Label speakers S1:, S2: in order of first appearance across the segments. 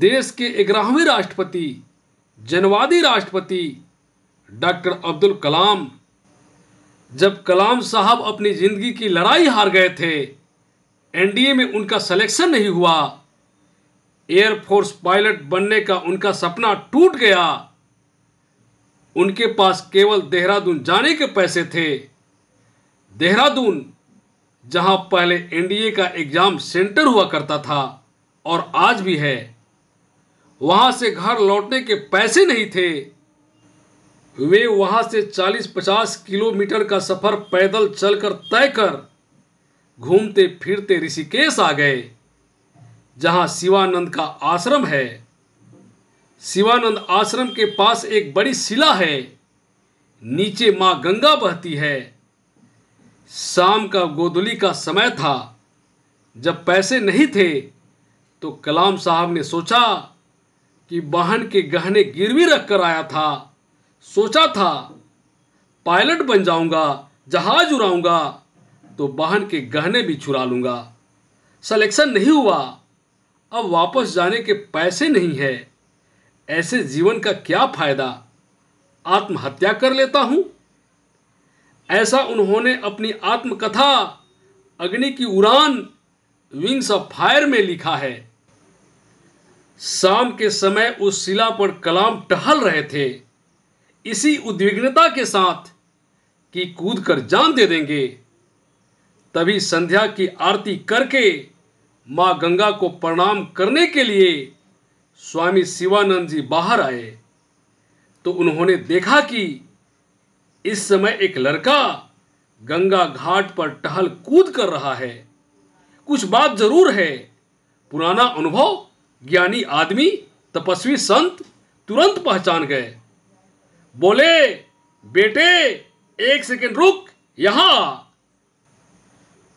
S1: देश के ग्यारहवीं राष्ट्रपति जनवादी राष्ट्रपति डॉक्टर अब्दुल कलाम जब कलाम साहब अपनी ज़िंदगी की लड़ाई हार गए थे एनडीए में उनका सिलेक्शन नहीं हुआ एयरफोर्स पायलट बनने का उनका सपना टूट गया उनके पास केवल देहरादून जाने के पैसे थे देहरादून जहां पहले एनडीए का एग्ज़ाम सेंटर हुआ करता था और आज भी है वहां से घर लौटने के पैसे नहीं थे वे वहां से 40-50 किलोमीटर का सफर पैदल चलकर तय कर घूमते फिरते ऋषिकेश आ गए जहां शिवानंद का आश्रम है शिवानंद आश्रम के पास एक बड़ी शिला है नीचे माँ गंगा बहती है शाम का गोदुली का समय था जब पैसे नहीं थे तो कलाम साहब ने सोचा कि वाहन के गहने गिरवी रख कर आया था सोचा था पायलट बन जाऊंगा जहाज उड़ाऊंगा तो वाहन के गहने भी छुरा लूंगा सलेक्शन नहीं हुआ अब वापस जाने के पैसे नहीं है ऐसे जीवन का क्या फायदा आत्महत्या कर लेता हूँ ऐसा उन्होंने अपनी आत्मकथा अग्नि की उड़ान विंग्स ऑफ फायर में लिखा है शाम के समय उस शिला पर कलाम टहल रहे थे इसी उद्विग्नता के साथ कि कूद कर जान दे देंगे तभी संध्या की आरती करके माँ गंगा को प्रणाम करने के लिए स्वामी शिवानंद जी बाहर आए तो उन्होंने देखा कि इस समय एक लड़का गंगा घाट पर टहल कूद कर रहा है कुछ बात जरूर है पुराना अनुभव ज्ञानी आदमी तपस्वी संत तुरंत पहचान गए बोले बेटे एक सेकेंड रुक यहां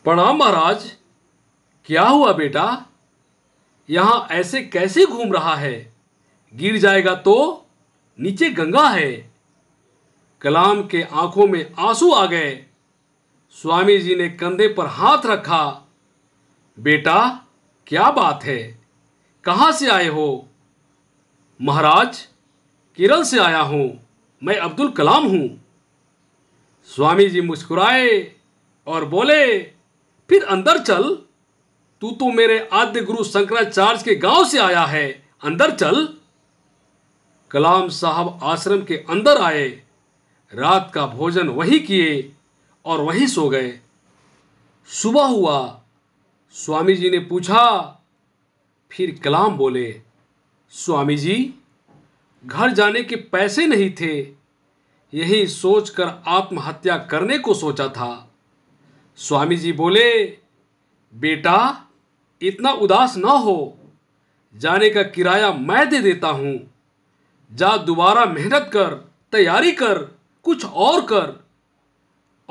S1: प्रणाम महाराज क्या हुआ बेटा यहाँ ऐसे कैसे घूम रहा है गिर जाएगा तो नीचे गंगा है कलाम के आंखों में आंसू आ गए स्वामी जी ने कंधे पर हाथ रखा बेटा क्या बात है कहाँ से आए हो महाराज केरल से आया हूँ मैं अब्दुल कलाम हूँ स्वामी जी मुस्कुराए और बोले फिर अंदर चल तू तो मेरे आद्य गुरु शंकराचार्य के गांव से आया है अंदर चल कलाम साहब आश्रम के अंदर आए रात का भोजन वही किए और वहीं सो गए सुबह हुआ स्वामी जी ने पूछा फिर कलाम बोले स्वामी जी घर जाने के पैसे नहीं थे यही सोचकर आत्महत्या करने को सोचा था स्वामी जी बोले बेटा इतना उदास ना हो जाने का किराया मैं दे देता हूँ जा दोबारा मेहनत कर तैयारी कर कुछ और कर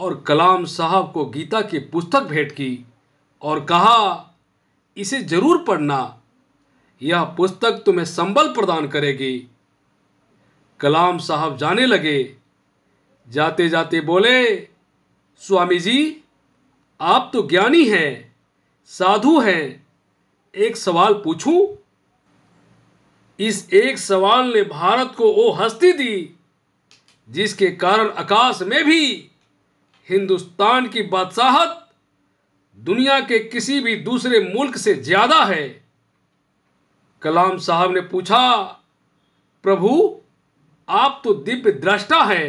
S1: और कलाम साहब को गीता की पुस्तक भेंट की और कहा इसे ज़रूर पढ़ना यह पुस्तक तुम्हें संबल प्रदान करेगी कलाम साहब जाने लगे जाते जाते बोले स्वामी जी आप तो ज्ञानी हैं साधु हैं एक सवाल पूछूं इस एक सवाल ने भारत को वो हस्ती दी जिसके कारण आकाश में भी हिंदुस्तान की बादशाहत दुनिया के किसी भी दूसरे मुल्क से ज़्यादा है कलाम साहब ने पूछा प्रभु आप तो दिव्य दृष्टा हैं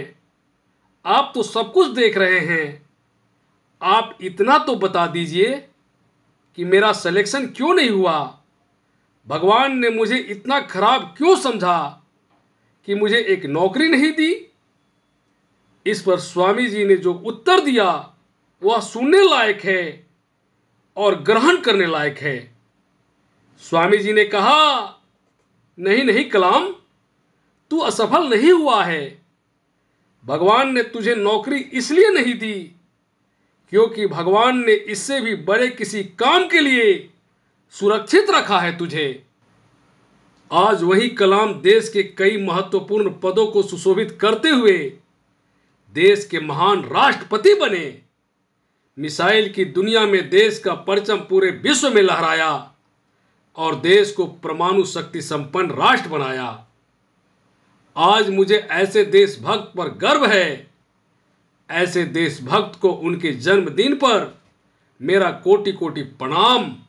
S1: आप तो सब कुछ देख रहे हैं आप इतना तो बता दीजिए कि मेरा सिलेक्शन क्यों नहीं हुआ भगवान ने मुझे इतना खराब क्यों समझा कि मुझे एक नौकरी नहीं दी इस पर स्वामी जी ने जो उत्तर दिया वह सुनने लायक है और ग्रहण करने लायक है स्वामी जी ने कहा नहीं नहीं कलाम तू असफल नहीं हुआ है भगवान ने तुझे नौकरी इसलिए नहीं दी क्योंकि भगवान ने इससे भी बड़े किसी काम के लिए सुरक्षित रखा है तुझे आज वही कलाम देश के कई महत्वपूर्ण पदों को सुशोभित करते हुए देश के महान राष्ट्रपति बने मिसाइल की दुनिया में देश का परचम पूरे विश्व में लहराया और देश को परमाणु शक्ति संपन्न राष्ट्र बनाया आज मुझे ऐसे देशभक्त पर गर्व है ऐसे देशभक्त को उनके जन्मदिन पर मेरा कोटि कोटि प्रणाम